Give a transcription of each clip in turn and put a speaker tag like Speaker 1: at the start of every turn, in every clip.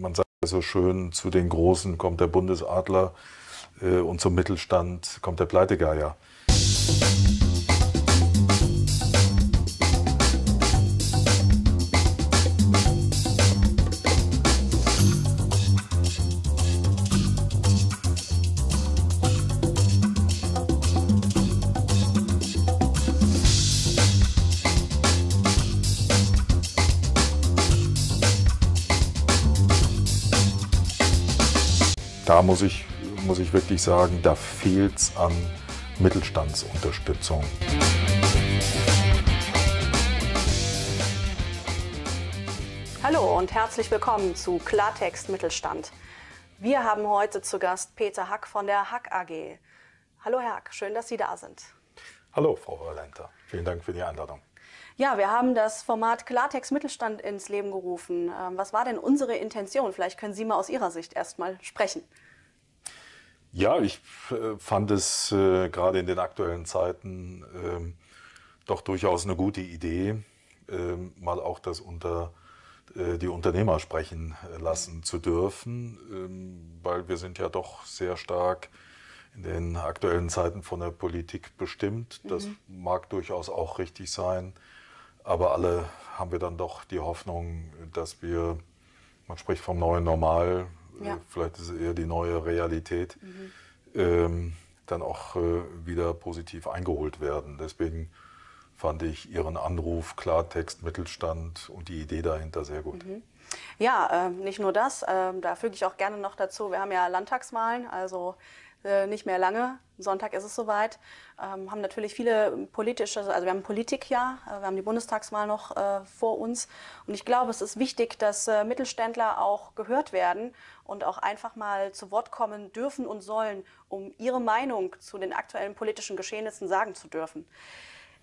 Speaker 1: man sagt so schön, zu den Großen kommt der Bundesadler äh, und zum Mittelstand kommt der Pleitegeier. da muss ich, muss ich wirklich sagen, da fehlt es an Mittelstandsunterstützung.
Speaker 2: Hallo und herzlich willkommen zu Klartext Mittelstand. Wir haben heute zu Gast Peter Hack von der Hack AG. Hallo Herr Hack, schön, dass Sie da sind.
Speaker 1: Hallo Frau Rölenter, vielen Dank für die Einladung.
Speaker 2: Ja, wir haben das Format Klartext Mittelstand ins Leben gerufen. Ähm, was war denn unsere Intention? Vielleicht können Sie mal aus Ihrer Sicht erstmal sprechen.
Speaker 1: Ja, ich äh, fand es äh, gerade in den aktuellen Zeiten ähm, doch durchaus eine gute Idee, ähm, mal auch das unter äh, die Unternehmer sprechen lassen zu dürfen, ähm, weil wir sind ja doch sehr stark in den aktuellen Zeiten von der Politik bestimmt. Das mhm. mag durchaus auch richtig sein, aber alle haben wir dann doch die Hoffnung, dass wir, man spricht vom neuen Normal, äh, ja. vielleicht ist es eher die neue Realität, mhm. ähm, dann auch äh, wieder positiv eingeholt werden. Deswegen fand ich Ihren Anruf, Klartext, Mittelstand und die Idee dahinter sehr gut. Mhm.
Speaker 2: Ja, äh, nicht nur das, äh, da füge ich auch gerne noch dazu, wir haben ja Landtagswahlen, also äh, nicht mehr lange. Sonntag ist es soweit. Ähm, haben natürlich viele politische, also wir haben Politik ja, äh, wir haben die Bundestagswahl noch äh, vor uns. Und ich glaube, es ist wichtig, dass äh, Mittelständler auch gehört werden und auch einfach mal zu Wort kommen dürfen und sollen, um ihre Meinung zu den aktuellen politischen Geschehnissen sagen zu dürfen.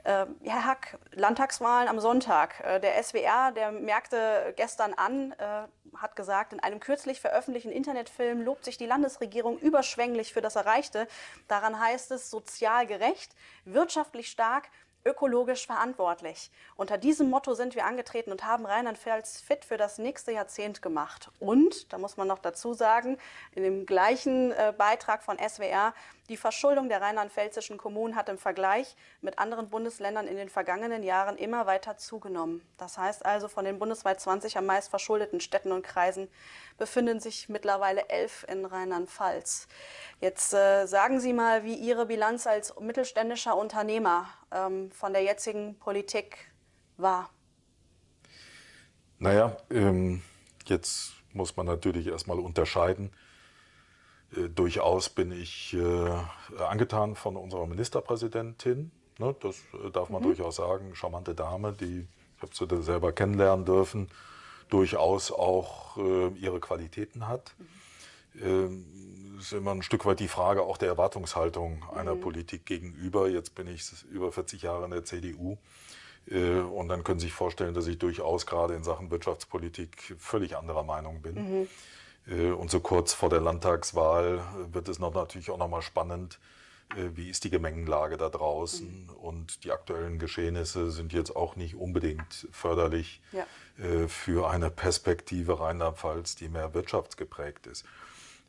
Speaker 2: Ähm, Herr Hack, Landtagswahlen am Sonntag. Äh, der SWR, der merkte gestern an, äh, hat gesagt, in einem kürzlich veröffentlichten Internetfilm lobt sich die Landesregierung überschwänglich für das Erreichte. Daran heißt es sozial gerecht, wirtschaftlich stark, ökologisch verantwortlich. Unter diesem Motto sind wir angetreten und haben Rheinland-Pfalz fit für das nächste Jahrzehnt gemacht. Und, da muss man noch dazu sagen, in dem gleichen äh, Beitrag von SWR, die Verschuldung der rheinland-pfälzischen Kommunen hat im Vergleich mit anderen Bundesländern in den vergangenen Jahren immer weiter zugenommen. Das heißt also, von den bundesweit 20 am meist verschuldeten Städten und Kreisen befinden sich mittlerweile elf in Rheinland-Pfalz. Jetzt äh, sagen Sie mal, wie Ihre Bilanz als mittelständischer Unternehmer ähm, von der jetzigen Politik wahr?
Speaker 1: Naja, ähm, jetzt muss man natürlich erstmal unterscheiden. Äh, durchaus bin ich äh, angetan von unserer Ministerpräsidentin. Ne, das äh, darf man mhm. durchaus sagen. Charmante Dame, die ich habe sie selber kennenlernen dürfen, durchaus auch äh, ihre Qualitäten hat. Mhm ist immer ein Stück weit die Frage auch der Erwartungshaltung einer mhm. Politik gegenüber. Jetzt bin ich über 40 Jahre in der CDU. Äh, und dann können Sie sich vorstellen, dass ich durchaus gerade in Sachen Wirtschaftspolitik völlig anderer Meinung bin. Mhm. Äh, und so kurz vor der Landtagswahl äh, wird es noch natürlich auch nochmal spannend, wie ist die Gemengenlage da draußen mhm. und die aktuellen Geschehnisse sind jetzt auch nicht unbedingt förderlich ja. für eine Perspektive Rheinland-Pfalz, die mehr wirtschaftsgeprägt ist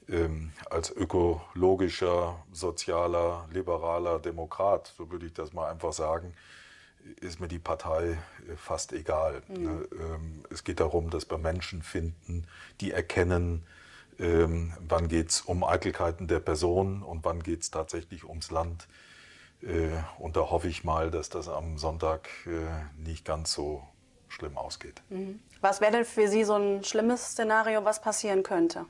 Speaker 1: ähm, als ökologischer, sozialer, liberaler Demokrat, so würde ich das mal einfach sagen, ist mir die Partei äh, fast egal. Mhm. Ne? Ähm, es geht darum, dass wir Menschen finden, die erkennen, ähm, wann geht es um Eitelkeiten der Person und wann geht es tatsächlich ums Land. Äh, und da hoffe ich mal, dass das am Sonntag äh, nicht ganz so schlimm ausgeht.
Speaker 2: Mhm. Was wäre denn für Sie so ein schlimmes Szenario, was passieren könnte?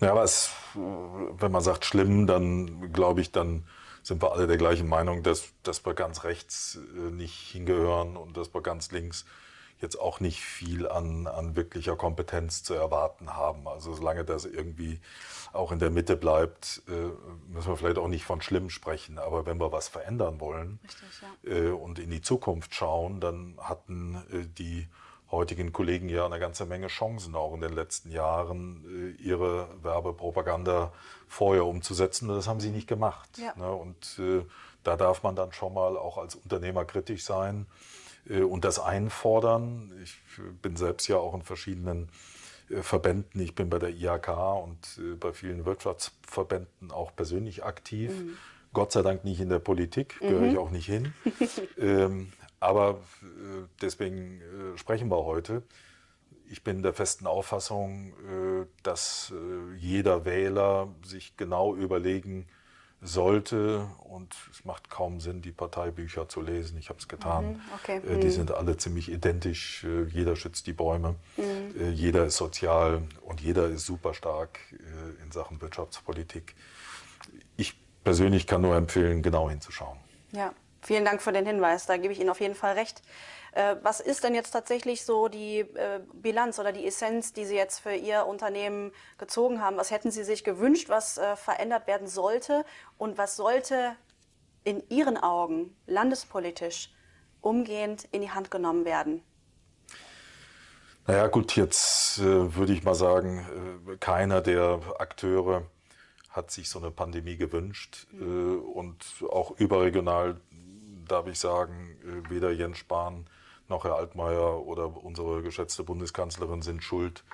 Speaker 1: Ja, aber es, wenn man sagt schlimm, dann glaube ich, dann sind wir alle der gleichen Meinung, dass, dass wir ganz rechts äh, nicht hingehören und dass wir ganz links jetzt auch nicht viel an, an wirklicher Kompetenz zu erwarten haben. Also solange das irgendwie auch in der Mitte bleibt, äh, müssen wir vielleicht auch nicht von schlimm sprechen. Aber wenn wir was verändern wollen Richtig, ja. Äh, und in die Zukunft schauen, dann hatten die heutigen Kollegen ja eine ganze Menge Chancen, auch in den letzten Jahren äh, ihre Werbepropaganda vorher umzusetzen. Und das haben sie nicht gemacht. Ja. Ne? Und äh, da darf man dann schon mal auch als Unternehmer kritisch sein äh, und das einfordern. Ich bin selbst ja auch in verschiedenen Verbänden. Ich bin bei der IHK und bei vielen Wirtschaftsverbänden auch persönlich aktiv. Mhm. Gott sei Dank nicht in der Politik, gehöre mhm. ich auch nicht hin. ähm, aber äh, deswegen äh, sprechen wir heute. Ich bin der festen Auffassung, äh, dass jeder Wähler sich genau überlegen sollte und es macht kaum Sinn, die Parteibücher zu lesen. Ich habe es getan. Mhm, okay. Okay. Die mhm. sind alle ziemlich identisch. Jeder schützt die Bäume, mhm. jeder ist sozial und jeder ist super stark in Sachen Wirtschaftspolitik. Ich persönlich kann nur empfehlen, genau hinzuschauen.
Speaker 2: Ja. Vielen Dank für den Hinweis, da gebe ich Ihnen auf jeden Fall recht. Äh, was ist denn jetzt tatsächlich so die äh, Bilanz oder die Essenz, die Sie jetzt für Ihr Unternehmen gezogen haben? Was hätten Sie sich gewünscht, was äh, verändert werden sollte und was sollte in Ihren Augen landespolitisch umgehend in die Hand genommen werden?
Speaker 1: Naja gut, jetzt äh, würde ich mal sagen, äh, keiner der Akteure hat sich so eine Pandemie gewünscht mhm. äh, und auch überregional darf ich sagen, äh, weder Jens Spahn noch Herr Altmaier oder unsere geschätzte Bundeskanzlerin sind schuld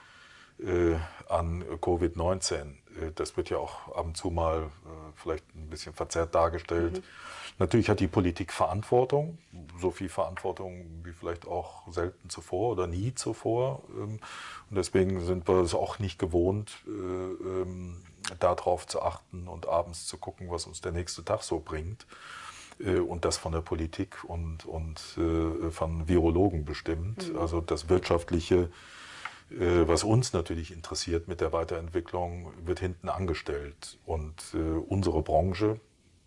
Speaker 1: äh, an Covid-19. Äh, das wird ja auch ab und zu mal äh, vielleicht ein bisschen verzerrt dargestellt. Mhm. Natürlich hat die Politik Verantwortung, so viel Verantwortung wie vielleicht auch selten zuvor oder nie zuvor. Ähm, und deswegen sind wir es auch nicht gewohnt, äh, ähm, darauf zu achten und abends zu gucken, was uns der nächste Tag so bringt. Äh, und das von der Politik und, und äh, von Virologen bestimmt. Mhm. Also das Wirtschaftliche, äh, was uns natürlich interessiert mit der Weiterentwicklung, wird hinten angestellt. Und unsere Branche,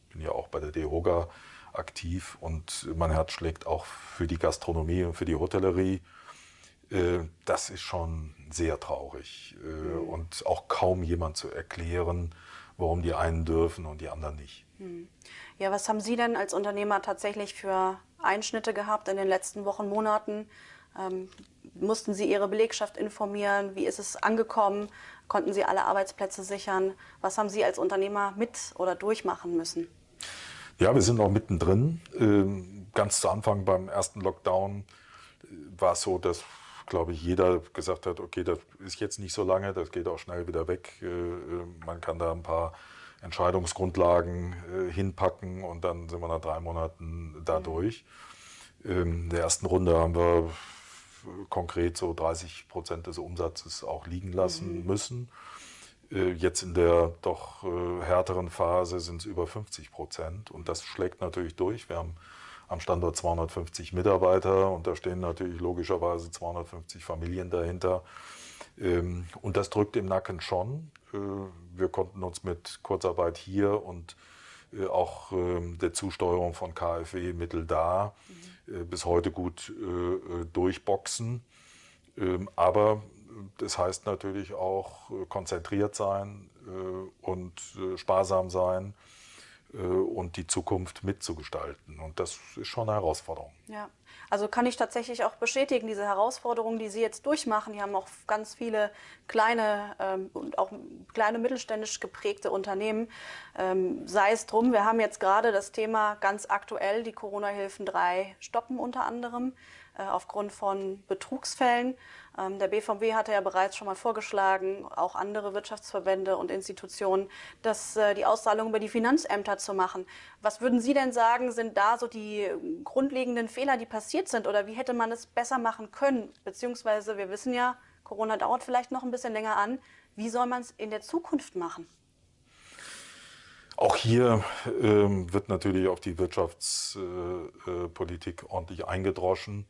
Speaker 1: ich bin ja auch bei der DEHOGA aktiv und mein Herz schlägt auch für die Gastronomie und für die Hotellerie. Das ist schon sehr traurig mhm. und auch kaum jemand zu erklären, warum die einen dürfen und die anderen nicht.
Speaker 2: Hm. Ja, was haben Sie denn als Unternehmer tatsächlich für Einschnitte gehabt in den letzten Wochen, Monaten? Ähm, mussten Sie Ihre Belegschaft informieren? Wie ist es angekommen? Konnten Sie alle Arbeitsplätze sichern? Was haben Sie als Unternehmer mit oder durchmachen müssen?
Speaker 1: Ja, wir sind noch mittendrin. Ähm, ganz zu Anfang beim ersten Lockdown äh, war es so, dass glaube ich, jeder gesagt hat, okay, das ist jetzt nicht so lange, das geht auch schnell wieder weg. Äh, äh, man kann da ein paar Entscheidungsgrundlagen äh, hinpacken und dann sind wir nach drei Monaten da mhm. durch. Ähm, in der ersten Runde haben wir konkret so 30 Prozent des Umsatzes auch liegen lassen mhm. müssen. Jetzt in der doch härteren Phase sind es über 50 Prozent und das schlägt natürlich durch. Wir haben am Standort 250 Mitarbeiter und da stehen natürlich logischerweise 250 Familien dahinter. Ähm, und das drückt im Nacken schon. Äh, wir konnten uns mit Kurzarbeit hier und äh, auch ähm, der Zusteuerung von KfW-Mittel da mhm. bis heute gut durchboxen. Ähm, aber das heißt natürlich auch konzentriert sein und sparsam sein äh, und die Zukunft mitzugestalten. Und das ist schon eine Herausforderung.
Speaker 2: Ja, also kann ich tatsächlich auch bestätigen, diese Herausforderungen, die Sie jetzt durchmachen, die haben auch ganz viele kleine ähm, und auch kleine mittelständisch geprägte Unternehmen. Ähm, sei es drum, wir haben jetzt gerade das Thema ganz aktuell, die Corona-Hilfen 3 stoppen unter anderem. Äh, aufgrund von Betrugsfällen. Ähm, der BVB hatte ja bereits schon mal vorgeschlagen, auch andere Wirtschaftsverbände und Institutionen, dass äh, die Auszahlung über die Finanzämter zu machen. Was würden Sie denn sagen, sind da so die grundlegenden Fehler, die passiert sind? Oder wie hätte man es besser machen können? Beziehungsweise, wir wissen ja, Corona dauert vielleicht noch ein bisschen länger an. Wie soll man es in der Zukunft machen?
Speaker 1: Auch hier ähm, wird natürlich auf die Wirtschaftspolitik äh, ordentlich eingedroschen.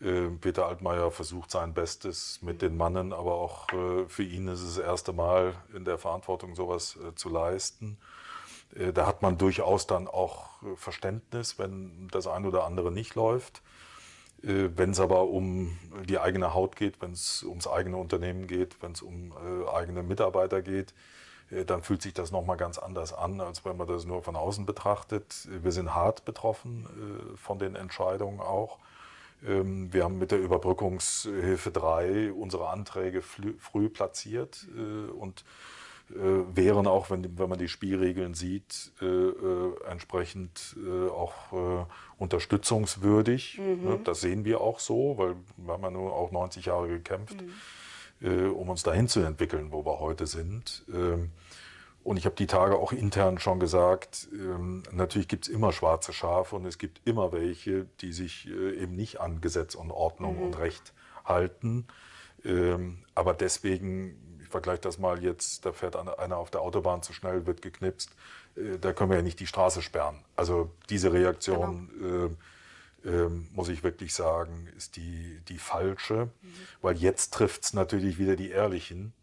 Speaker 1: Äh, Peter Altmaier versucht sein Bestes mit den Mannen, aber auch äh, für ihn ist es das erste Mal in der Verantwortung, sowas äh, zu leisten. Da hat man durchaus dann auch Verständnis, wenn das ein oder andere nicht läuft. Wenn es aber um die eigene Haut geht, wenn es ums eigene Unternehmen geht, wenn es um eigene Mitarbeiter geht, dann fühlt sich das nochmal ganz anders an, als wenn man das nur von außen betrachtet. Wir sind hart betroffen von den Entscheidungen auch. Ähm, wir haben mit der Überbrückungshilfe 3 unsere Anträge früh platziert äh, und äh, wären auch, wenn, man die Spielregeln sieht, äh, entsprechend auch unterstützungswürdig. Mhm. Ne, das sehen wir auch so, weil wir haben ja nur auch 90 Jahre gekämpft, mhm. um uns dahin zu entwickeln, wo wir heute sind. Ähm, und ich habe die Tage auch intern schon gesagt, ähm, natürlich gibt es immer schwarze Schafe und es gibt immer welche, die sich äh, eben nicht an Gesetz und Ordnung mhm. und Recht halten. Ähm, aber deswegen, ich vergleiche das mal jetzt, da fährt einer auf der Autobahn zu schnell, wird geknipst, äh, da können wir ja nicht die Straße sperren. Also diese Reaktion, genau. äh, ähm, muss ich wirklich sagen, ist die, die falsche, mhm. weil jetzt trifft es natürlich wieder die Ehrlichen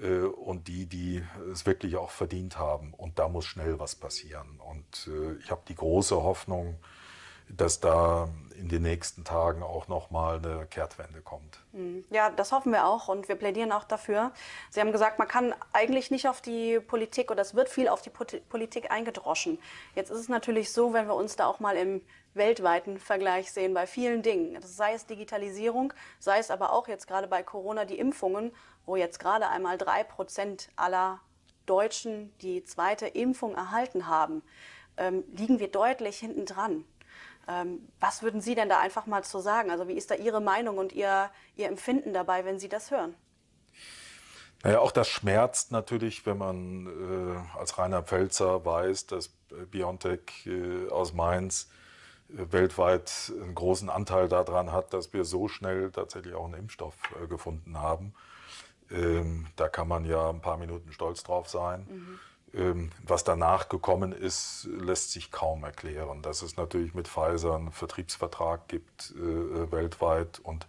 Speaker 1: äh, und die, die es wirklich auch verdient haben. Und da muss schnell was passieren. Und äh, ich habe die große Hoffnung, dass da in den nächsten Tagen auch nochmal eine Kehrtwende kommt.
Speaker 2: Mhm. Ja, das hoffen wir auch und wir plädieren auch dafür. Sie haben gesagt, man kann eigentlich nicht auf die Politik oder es wird viel auf die Politik eingedroschen. Jetzt ist es natürlich so, wenn wir uns da auch mal im weltweiten Vergleich sehen bei vielen Dingen. Sei es Digitalisierung, sei es aber auch jetzt gerade bei Corona die Impfungen, wo jetzt gerade einmal drei Prozent aller Deutschen die zweite Impfung erhalten haben, ähm, liegen wir deutlich hinten dran. Ähm, was würden Sie denn da einfach mal zu sagen? Also wie ist da Ihre Meinung und Ihr, Ihr Empfinden dabei, wenn Sie das hören?
Speaker 1: Naja, auch das schmerzt natürlich, wenn man äh, als Rainer Pfälzer weiß, dass BioNTech äh, aus Mainz weltweit einen großen Anteil daran hat, dass wir so schnell tatsächlich auch einen Impfstoff äh, gefunden haben. Ähm, da kann man ja ein paar Minuten stolz drauf sein. Mhm. Ähm, was danach gekommen ist, lässt sich kaum erklären. Dass es natürlich mit Pfizer einen Vertriebsvertrag gibt äh, äh, weltweit und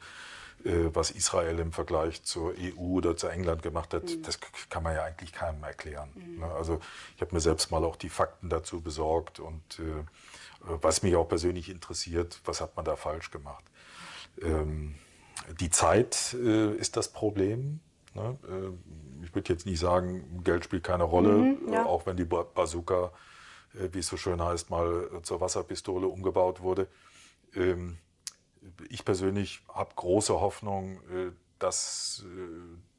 Speaker 1: was Israel im Vergleich zur EU oder zu England gemacht hat, mhm. das kann man ja eigentlich keinem erklären. Mhm. Ne? Also ich habe mir selbst mal auch die Fakten dazu besorgt und äh, was mich auch persönlich interessiert, was hat man da falsch gemacht. Ähm, die Zeit äh, ist das Problem. Ne? Äh, ich würde jetzt nicht sagen, Geld spielt keine Rolle, mhm, äh, ja. auch wenn die Bazooka, äh, wie es so schön heißt, mal äh, zur Wasserpistole umgebaut wurde. Ähm, ich persönlich habe große Hoffnung, dass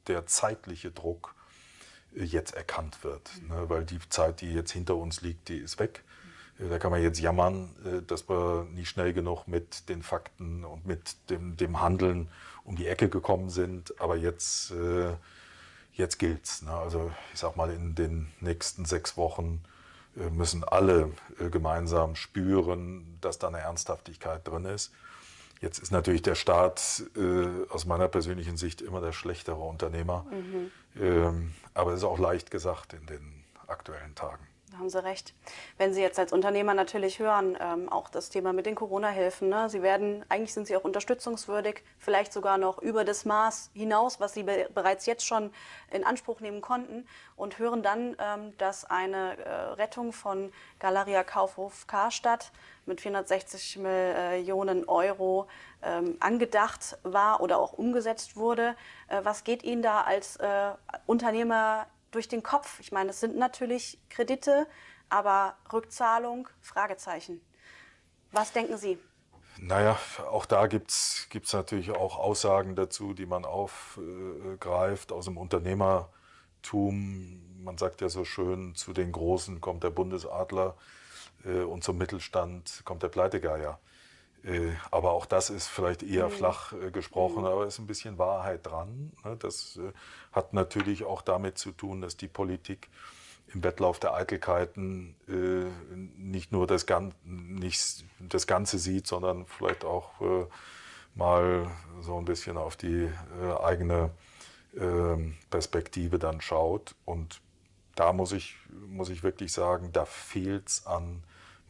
Speaker 1: der zeitliche Druck jetzt erkannt wird, mhm. ne? weil die Zeit, die jetzt hinter uns liegt, die ist weg. Mhm äh, da kann man jetzt jammern, äh, dass wir nicht schnell genug mit den Fakten und mit dem, dem Handeln um die Ecke gekommen sind. Aber jetzt, äh, jetzt gilt's. Ne? Also ich sag mal, in den nächsten sechs Wochen müssen alle gemeinsam spüren, dass da eine Ernsthaftigkeit drin ist. Jetzt ist natürlich der Staat äh, aus meiner persönlichen Sicht immer der schlechtere Unternehmer. Mhm. Ähm, aber es ist auch leicht gesagt in den aktuellen Tagen
Speaker 2: haben Sie recht. Wenn Sie jetzt als Unternehmer natürlich hören, ähm, auch das Thema mit den Corona-Hilfen, ne? Sie werden, eigentlich sind Sie auch unterstützungswürdig, vielleicht sogar noch über das Maß hinaus, was Sie be bereits jetzt schon in Anspruch nehmen konnten und hören dann, ähm, dass eine äh, Rettung von Galeria Kaufhof Karstadt mit 460 Millionen Euro ähm, angedacht war oder auch umgesetzt wurde. Äh, was geht Ihnen da als äh, Unternehmer durch den Kopf? Ich meine, das sind natürlich Kredite, aber Rückzahlung, Fragezeichen. Was denken Sie?
Speaker 1: Naja, auch da gibt es natürlich auch Aussagen dazu, die man aufgreift aus dem Unternehmertum. Man sagt ja so schön, zu den Großen kommt der Bundesadler äh, und zum Mittelstand kommt der Pleitegeier. Äh, aber auch das ist vielleicht eher mhm. flach äh, gesprochen, mhm. aber ist ein bisschen Wahrheit dran. Ne? Das äh, hat natürlich auch damit zu tun, dass die Politik im Wettlauf der Eitelkeiten äh, nicht nur das, Gan nicht das Ganze sieht, sondern vielleicht auch äh, mal so ein bisschen auf die eigene ähm, Perspektive dann schaut. Und da muss ich, muss ich wirklich sagen, da fehlt es an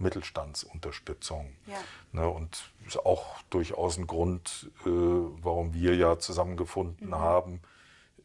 Speaker 1: Mittelstandsunterstützung. Ja. Ne, und ist auch durchaus ein Grund, äh, warum wir ja zusammengefunden mhm. haben,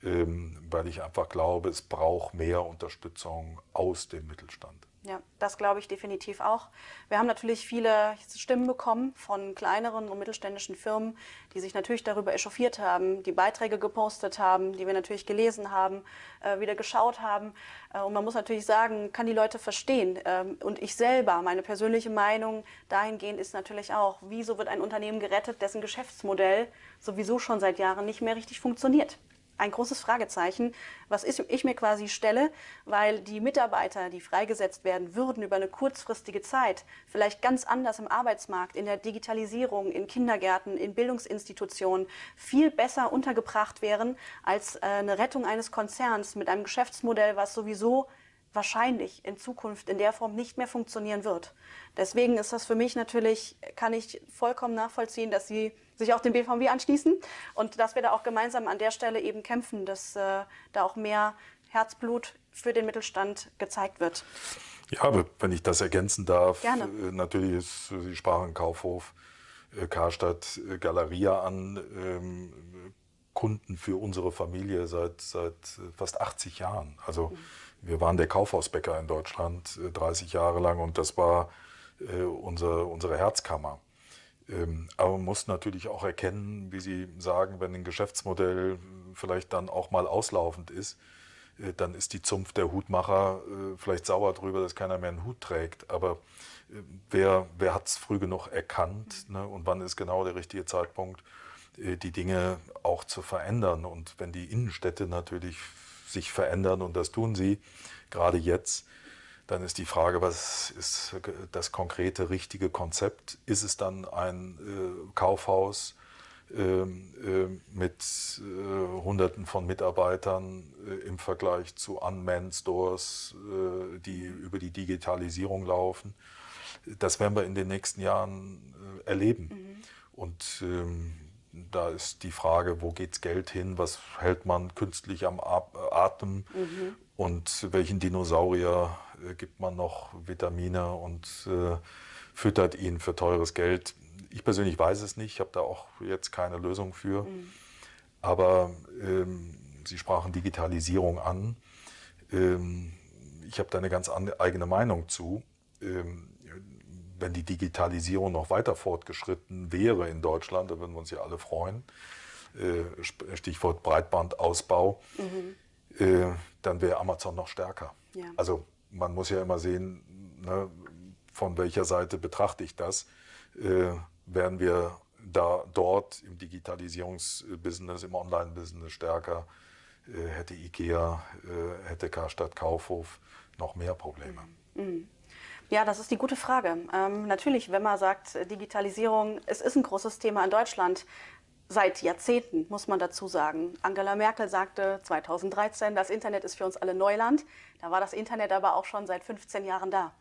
Speaker 1: ähm, weil ich einfach glaube, es braucht mehr Unterstützung aus dem Mittelstand.
Speaker 2: Ja, das glaube ich definitiv auch. Wir haben natürlich viele Stimmen bekommen von kleineren und mittelständischen Firmen, die sich natürlich darüber echauffiert haben, die Beiträge gepostet haben, die wir natürlich gelesen haben, äh, wieder geschaut haben. Äh, und man muss natürlich sagen, kann die Leute verstehen. Ähm, und ich selber, meine persönliche Meinung dahingehend ist natürlich auch, wieso wird ein Unternehmen gerettet, dessen Geschäftsmodell sowieso schon seit Jahren nicht mehr richtig funktioniert? ein großes Fragezeichen, was ich mir quasi stelle, weil die Mitarbeiter, die freigesetzt werden würden über eine kurzfristige Zeit, vielleicht ganz anders im Arbeitsmarkt, in der Digitalisierung, in Kindergärten, in Bildungsinstitutionen viel besser untergebracht wären als äh, eine Rettung eines Konzerns mit einem Geschäftsmodell, was sowieso wahrscheinlich in Zukunft in der Form nicht mehr funktionieren wird. Deswegen ist das für mich natürlich, kann ich vollkommen nachvollziehen, dass Sie sich auch dem BVB anschließen und dass wir da auch gemeinsam an der Stelle eben kämpfen, dass äh, da auch mehr Herzblut für den Mittelstand gezeigt wird.
Speaker 1: Ja, wenn ich das ergänzen darf, Gerne. Äh, natürlich ist, äh, Sie sprachen Kaufhof, äh, Karstadt, Galeria an, ähm, Kunden für unsere Familie seit, seit fast 80 Jahren. Also mhm wir waren der Kaufhausbäcker in Deutschland 30 äh, Jahre lang und das war äh, unser, unsere Herzkammer. Ähm, aber man muss natürlich auch erkennen, wie Sie sagen, wenn ein Geschäftsmodell vielleicht dann auch mal auslaufend ist, äh, dann ist die Zunft der Hutmacher äh, vielleicht sauer drüber, dass keiner mehr einen Hut trägt. Aber äh, wer, wer hat es früh genug erkannt ne? und wann ist genau der richtige Zeitpunkt, äh, die Dinge auch zu verändern? Und wenn die Innenstädte natürlich sich verändern und das tun sie gerade jetzt. Dann ist die Frage, was ist das konkrete, richtige Konzept? Ist es dann ein äh, Kaufhaus ähm, äh, mit äh, Hunderten von Mitarbeitern äh, im Vergleich zu Unmanned Stores, äh, die über die Digitalisierung laufen? Das werden wir in den nächsten Jahren äh, erleben. Mhm. Und ähm, da ist die Frage, wo geht's Geld hin, was hält man künstlich am Atem mhm. und welchen Dinosaurier äh, gibt man noch Vitamine und äh, füttert ihn für teures Geld. Ich persönlich weiß es nicht, ich habe da auch jetzt keine Lösung für. Mhm. Aber ähm, Sie sprachen Digitalisierung an. Ähm, ich habe da eine ganz eigene Meinung zu. Ähm, wenn die Digitalisierung noch weiter fortgeschritten wäre in Deutschland, da würden wir uns ja alle freuen, äh, Stichwort Breitbandausbau, mhm. Äh, dann wäre Amazon noch stärker. Ja. Also man muss ja immer sehen, ne, von welcher Seite betrachte ich das. Äh, werden wir da dort im Digitalisierungsbusiness, im Online-Business stärker, äh, hätte IKEA, hätte Karstadt Kaufhof noch mehr Probleme. Mhm.
Speaker 2: Mhm. Ja, das ist die gute Frage. Ähm, natürlich, wenn man sagt, Digitalisierung, es ist ein großes Thema in Deutschland. Seit Jahrzehnten, muss man dazu sagen. Angela Merkel sagte 2013, das Internet ist für uns alle Neuland. Da war das Internet aber auch schon seit 15 Jahren da.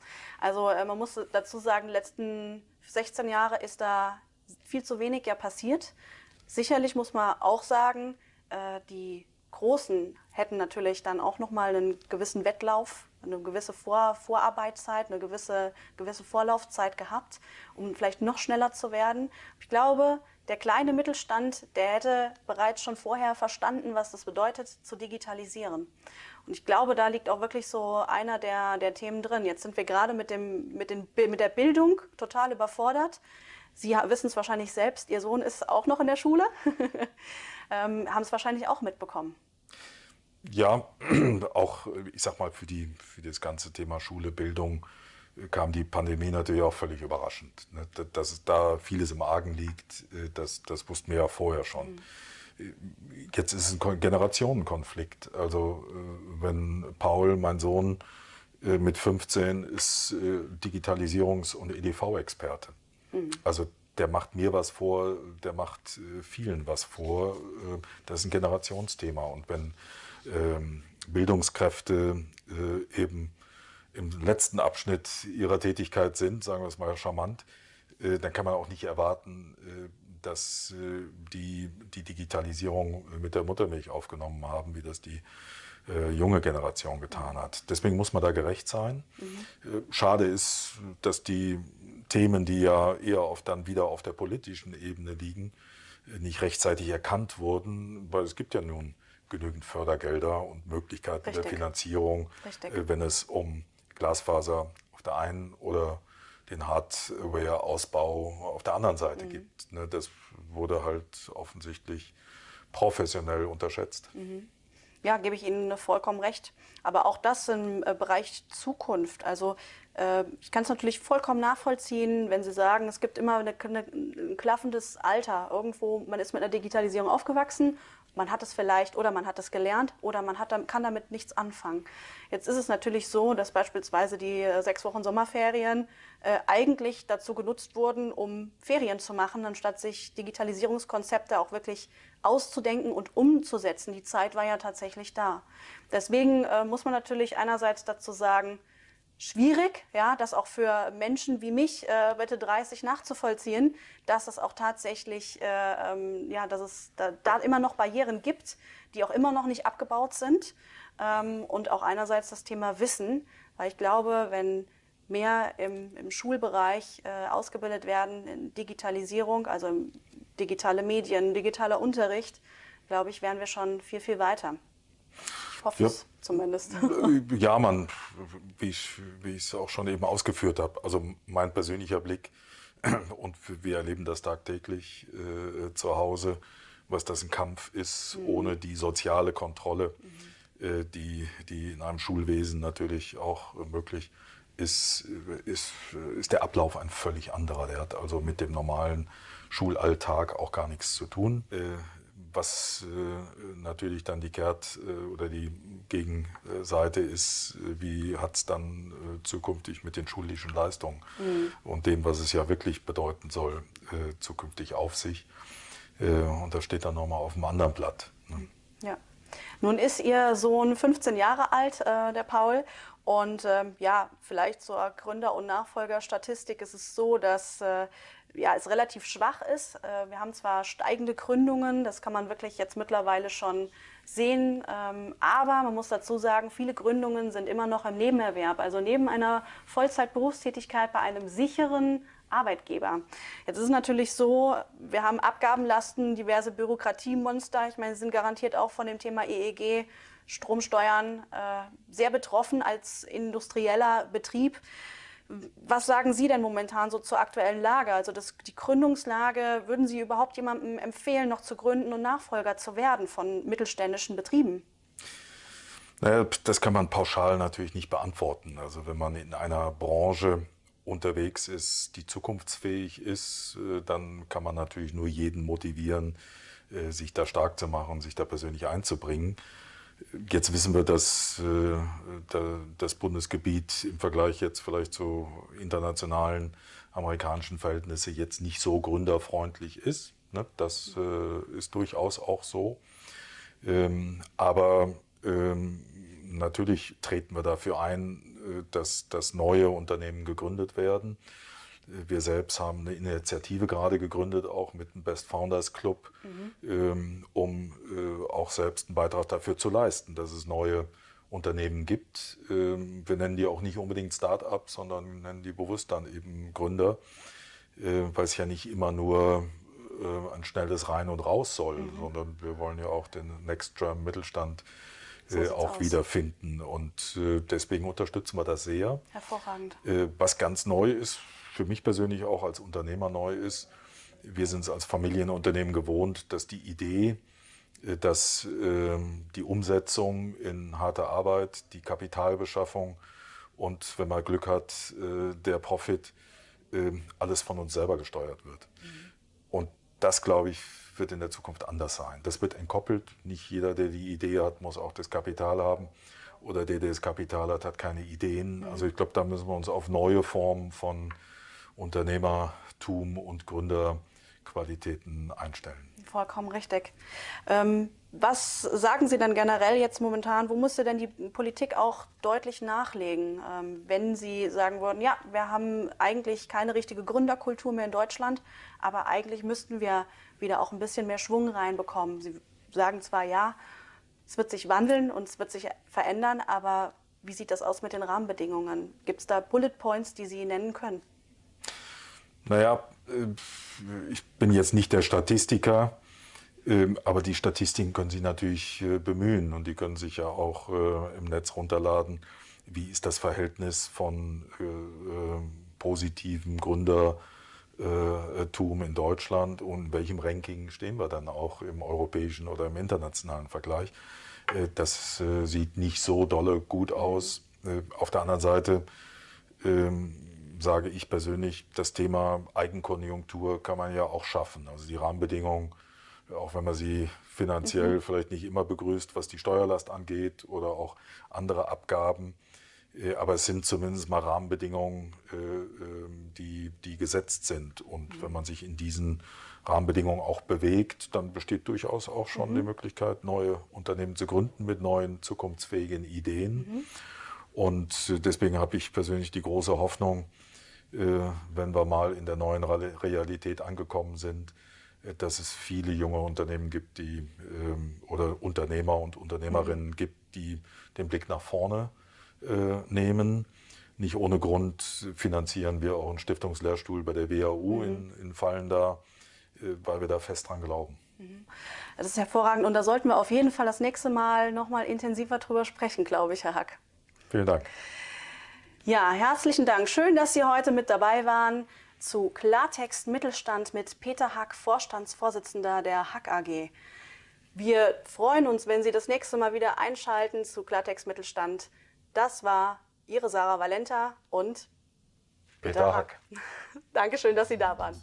Speaker 2: Also äh, man muss dazu sagen, letzten 16 Jahre ist da viel zu wenig ja passiert. Sicherlich muss man auch sagen, äh, die Großen hätten natürlich dann auch nochmal einen gewissen Wettlauf eine gewisse Vor Vorarbeitszeit, eine gewisse, gewisse Vorlaufzeit gehabt, um vielleicht noch schneller zu werden. Ich glaube, der kleine Mittelstand, der hätte bereits schon vorher verstanden, was das bedeutet, zu digitalisieren. Und ich glaube, da liegt auch wirklich so einer der, der Themen drin. Jetzt sind wir gerade mit, dem, mit, den, mit der Bildung total überfordert. Sie wissen es wahrscheinlich selbst, Ihr Sohn ist auch noch in der Schule, ähm, haben es wahrscheinlich auch mitbekommen
Speaker 1: ja, auch, ich sag mal, für, die, für das ganze Thema Schule, Bildung äh, kam die Pandemie natürlich auch völlig überraschend. Ne? Dass es da vieles im Argen liegt, äh, das, das wussten wir ja vorher schon. Mhm. Äh, jetzt ist es ein Generationenkonflikt. Also wenn Paul, mein Sohn, mit 15 ist Digitalisierungs- und EDV-Experte. Mhm. Also der macht mir was vor, der macht vielen was vor. Das ist ein Generationsthema. Und wenn ähm, Bildungskräfte äh, eben im letzten Abschnitt ihrer Tätigkeit sind, sagen wir es mal charmant, äh, dann kann man auch nicht erwarten, äh, dass die die Digitalisierung mit der Muttermilch aufgenommen haben, wie das die junge Generation getan hat. Deswegen muss man da gerecht sein.
Speaker 2: Mhm.
Speaker 1: Schade ist, dass die Themen, die ja eher auf, dann wieder auf der politischen Ebene liegen, nicht rechtzeitig erkannt wurden, weil es gibt ja nun genügend Fördergelder und Möglichkeiten Richtig. der Finanzierung, äh, wenn es um Glasfaser auf der einen oder den Hardware-Ausbau auf der anderen Seite mhm. gibt. Ne, das wurde halt offensichtlich professionell unterschätzt.
Speaker 2: Mhm. Ja, gebe ich Ihnen vollkommen recht. Aber auch das im äh, Bereich Zukunft. Also ähm, ich kann es natürlich vollkommen nachvollziehen, wenn Sie sagen, es gibt immer eine, eine, ein klaffendes Alter. Irgendwo, man ist mit einer Digitalisierung aufgewachsen, man hat es vielleicht oder man hat es gelernt oder man hat, kann damit nichts anfangen. Jetzt ist es natürlich so, dass beispielsweise die äh, sechs Wochen Sommerferien äh, eigentlich dazu genutzt wurden, um Ferien zu machen, anstatt sich Digitalisierungskonzepte auch wirklich auszudenken und umzusetzen. Die Zeit war ja tatsächlich da. Deswegen äh, muss man natürlich einerseits dazu sagen, schwierig, ja, das auch für Menschen wie mich, äh, Wette 30 nachzuvollziehen, dass es auch tatsächlich, äh, ähm, ja, dass es da, da, immer noch Barrieren gibt, die auch immer noch nicht abgebaut sind. Ähm, und auch einerseits das Thema Wissen, weil ich glaube, wenn mehr im, im Schulbereich äh, ausgebildet werden in Digitalisierung, also digitale Medien, digitaler Unterricht, glaube ich, wären wir schon viel, viel weiter hoffe ja. es zumindest. Äh,
Speaker 1: ja, man, wie ich es auch schon eben ausgeführt habe, also mein persönlicher Blick und wir erleben das tagtäglich äh, zu Hause, was das ein Kampf ist, mhm. ohne die soziale Kontrolle, mhm. äh, die, die in einem Schulwesen natürlich auch möglich ist, äh, ist, äh, ist der Ablauf ein völlig anderer. Der hat also mit dem normalen Schulalltag auch gar nichts zu tun. Äh, was äh, natürlich dann die Kehrt äh, oder die Gegenseite ist, äh, wie hat es dann äh, zukünftig mit den schulischen Leistungen mhm. und dem, was es ja wirklich bedeuten soll, äh, zukünftig auf sich. und das steht dann nochmal auf einem anderen Blatt. Ne?
Speaker 2: Ja. Nun ist Ihr Sohn 15 Jahre alt, äh, der Paul, und ähm, ja, vielleicht zur Gründer- und Nachfolgerstatistik ist es so, dass äh, ja, es relativ schwach ist. Äh, wir haben zwar steigende Gründungen, das kann man wirklich jetzt mittlerweile schon sehen, ähm, aber man muss dazu sagen, viele Gründungen sind immer noch im Nebenerwerb, also neben einer Vollzeitberufstätigkeit bei einem sicheren Arbeitgeber. Jetzt ist es natürlich so, wir haben Abgabenlasten, diverse Bürokratiemonster. Ich meine, sie sind garantiert auch von dem Thema EEG Stromsteuern äh, sehr betroffen als industrieller Betrieb. Was sagen Sie denn momentan so zur aktuellen Lage? Also das, die Gründungslage, würden Sie überhaupt jemandem empfehlen, noch zu gründen und Nachfolger zu werden von mittelständischen Betrieben?
Speaker 1: Naja, das kann man pauschal natürlich nicht beantworten. Also wenn man in einer Branche unterwegs ist, die zukunftsfähig ist, äh, dann kann man natürlich nur jeden motivieren, äh, sich da stark zu machen, sich da persönlich einzubringen. Jetzt wissen wir, dass äh, das Bundesgebiet im Vergleich jetzt vielleicht zu internationalen amerikanischen Verhältnissen jetzt nicht so gründerfreundlich ist. Ne? Das äh, ist durchaus auch so. Ähm, aber ähm, natürlich treten wir dafür ein, äh, dass, dass neue Unternehmen gegründet werden. Wir selbst haben eine Initiative gerade gegründet, auch mit dem Best Founders Club, mhm. Ähm, um äh, auch selbst einen Beitrag dafür zu leisten, dass es neue Unternehmen gibt. Ähm, wir nennen die auch nicht unbedingt Start-ups, sondern nennen die bewusst dann eben Gründer, äh, weil es ja nicht immer nur äh, ein schnelles Rein und Raus soll, mhm. sondern wir wollen ja auch den Next-Term-Mittelstand äh, so äh, auch aus. wiederfinden. Und äh, deswegen unterstützen wir das sehr. Hervorragend. Äh, was ganz neu ist, für mich persönlich auch als Unternehmer neu ist, wir sind es als Familienunternehmen gewohnt, dass die Idee, dass ähm, die Umsetzung in harter Arbeit, die Kapitalbeschaffung und, wenn man Glück hat, der Profit, ähm, alles von uns selber gesteuert wird. Mhm. Und das, glaube ich, wird in der Zukunft anders sein. Das wird entkoppelt. Nicht jeder, der die Idee hat, muss auch das Kapital haben. Oder der, der das Kapital hat, hat keine Ideen. Also ich glaube, da müssen wir uns auf neue Formen von Unternehmertum und Gründer Qualitäten einstellen.
Speaker 2: Vollkommen richtig. Ähm, was sagen Sie denn generell jetzt momentan, wo müsste denn die Politik auch deutlich nachlegen, ähm, wenn Sie sagen würden, ja, wir haben eigentlich keine richtige Gründerkultur mehr in Deutschland, aber eigentlich müssten wir wieder auch ein bisschen mehr Schwung reinbekommen. Sie sagen zwar, ja, es wird sich wandeln und es wird sich verändern, aber wie sieht das aus mit den Rahmenbedingungen? Gibt es da Bullet Points, die Sie nennen können?
Speaker 1: Naja, äh, ich bin jetzt nicht der Statistiker, ähm, aber die Statistiken können Sie natürlich äh, bemühen und die können sich ja auch äh, im Netz runterladen. Wie ist das Verhältnis von ähm, positivem Gründertum in Deutschland und in welchem Ranking stehen wir dann auch im europäischen oder im internationalen Vergleich? Das sieht nicht so dolle gut aus. Auf der anderen Seite ähm, sage ich persönlich, das Thema Eigenkonjunktur kann man ja auch schaffen. Also die Rahmenbedingungen, auch wenn man sie finanziell mhm. vielleicht nicht immer begrüßt, was die Steuerlast angeht oder auch andere Abgaben. Äh, aber es sind zumindest mal Rahmenbedingungen, äh, ähm, die, die gesetzt sind. Und mhm. wenn man sich in diesen Rahmenbedingungen auch bewegt, dann besteht durchaus auch schon mhm. die Möglichkeit, neue Unternehmen zu gründen mit neuen zukunftsfähigen Ideen. Mhm. Und deswegen habe ich persönlich die große Hoffnung, äh, wenn wir mal in der neuen Realität angekommen sind, äh, dass es viele junge Unternehmen gibt, die ähm, oder Unternehmer und Unternehmerinnen mhm. gibt, die den Blick nach vorne äh, nehmen. Nicht ohne Grund finanzieren wir auch einen Stiftungslehrstuhl bei der WAU mhm. in, in Fallender, weil wir da fest dran glauben. Mhm.
Speaker 2: Das ist hervorragend und da sollten wir auf jeden Fall das nächste Mal nochmal intensiver drüber sprechen, glaube ich, Herr Hack. Vielen Dank. Ja, herzlichen Dank. Schön, dass Sie heute mit dabei waren zu Klartext Mittelstand mit Peter Hack, Vorstandsvorsitzender der Hack AG. Wir freuen uns, wenn Sie das nächste Mal wieder einschalten zu Klartext Mittelstand. Das war Ihre Sarah Valenta und Peter, Peter Hack. Hack. Dankeschön, dass Sie da waren.